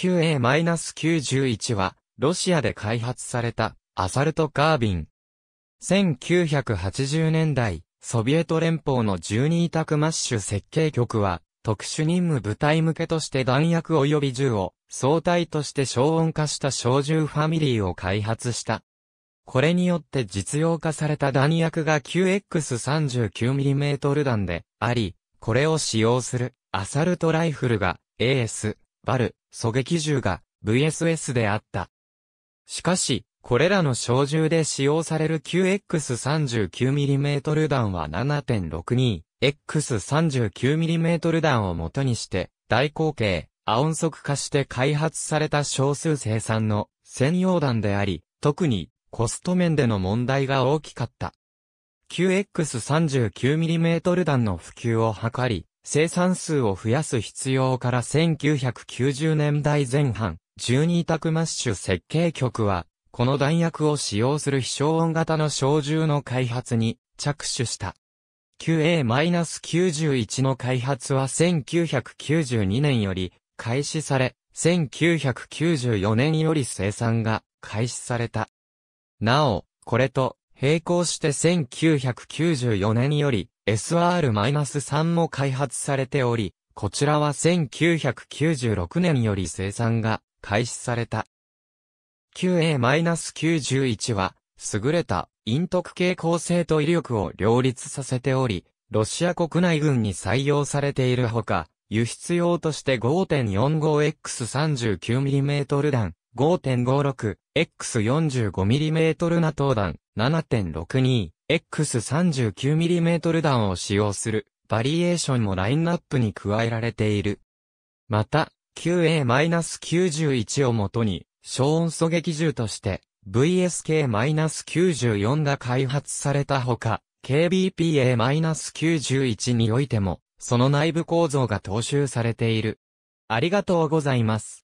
q a 9 1は、ロシアで開発された、アサルトカービン。1980年代、ソビエト連邦の12委託マッシュ設計局は、特殊任務部隊向けとして弾薬及び銃を、総体として消音化した小銃ファミリーを開発した。これによって実用化された弾薬が 9X39mm 弾であり、これを使用するアサルトライフルが AS、バル、狙撃銃が VSS であった。しかし、これらの小銃で使用される 9X39mm 弾は 7.62X39mm 弾を元にして、大口径、ア音速化して開発された少数生産の専用弾であり、特にコスト面での問題が大きかった。9X39mm 弾の普及を図り、生産数を増やす必要から1990年代前半、12クマッシュ設計局は、この弾薬を使用する飛翔音型の小銃の開発に着手した。QA-91 の開発は1992年より開始され、1994年より生産が開始された。なお、これと並行して1994年より SR-3 も開発されており、こちらは1996年より生産が開始された。QA-91 は、優れた、陰徳系構成と威力を両立させており、ロシア国内軍に採用されているほか、輸出用として 5.45X39mm 弾、5.56X45mm ナトー弾、7.62X39mm 弾を使用するバリエーションもラインナップに加えられている。また、QA-91 をもとに、小音狙撃銃として VSK-94 が開発されたほか、KBPA-91 においても、その内部構造が踏襲されている。ありがとうございます。